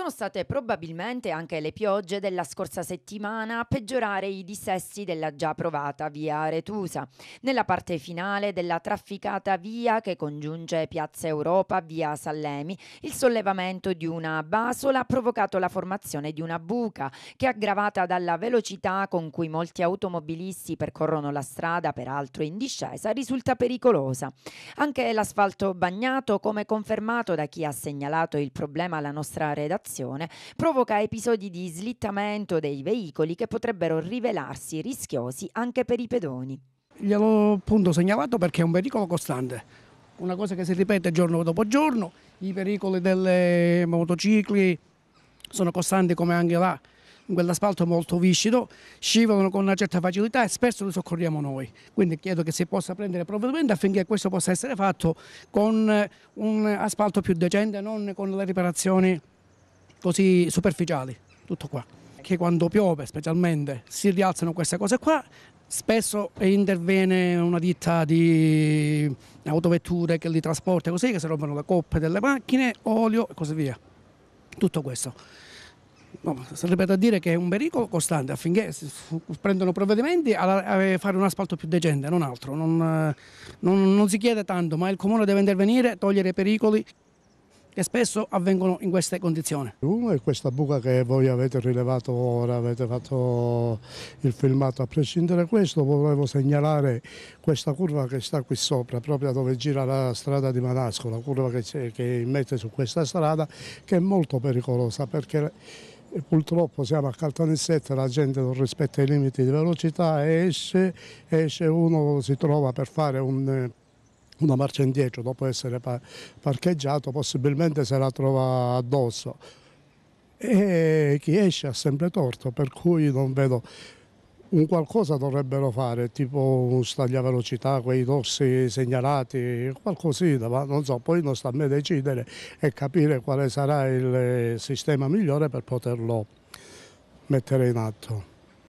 Sono state probabilmente anche le piogge della scorsa settimana a peggiorare i dissesti della già provata via Retusa. Nella parte finale della trafficata via che congiunge Piazza Europa via Sallemi, il sollevamento di una basola ha provocato la formazione di una buca che aggravata dalla velocità con cui molti automobilisti percorrono la strada, peraltro in discesa, risulta pericolosa. Anche l'asfalto bagnato, come confermato da chi ha segnalato il problema alla nostra redazione, circolazione provoca episodi di slittamento dei veicoli che potrebbero rivelarsi rischiosi anche per i pedoni. Gliel'ho appunto segnalato perché è un pericolo costante, una cosa che si ripete giorno dopo giorno, i pericoli delle motocicli sono costanti come anche là, in quell'asfalto molto viscido, scivolano con una certa facilità e spesso li soccorriamo noi. Quindi chiedo che si possa prendere provvedimenti affinché questo possa essere fatto con un asfalto più decente, non con le riparazioni così superficiali, tutto qua. Che quando piove specialmente si rialzano queste cose qua, spesso interviene una ditta di autovetture che li trasporta così, che si rompono le coppe delle macchine, olio e così via. Tutto questo. No, sarebbe da dire che è un pericolo costante affinché si prendano provvedimenti a fare un asfalto più decente, non altro. Non, non, non si chiede tanto, ma il comune deve intervenire, togliere i pericoli che spesso avvengono in queste condizioni. Uno è questa buca che voi avete rilevato ora, avete fatto il filmato. A prescindere da questo volevo segnalare questa curva che sta qui sopra, proprio dove gira la strada di Manasco, la curva che, che mette su questa strada, che è molto pericolosa perché eh, purtroppo siamo a Caltanissetta, la gente non rispetta i limiti di velocità e esce, esce uno si trova per fare un eh, una marcia indietro dopo essere parcheggiato, possibilmente se la trova addosso. E chi esce ha sempre torto, per cui non vedo un qualcosa dovrebbero fare, tipo un staglia velocità, quei dorsi segnalati, qualcosina, ma non so, poi non sta a me decidere e capire quale sarà il eh, sistema migliore per poterlo mettere in atto.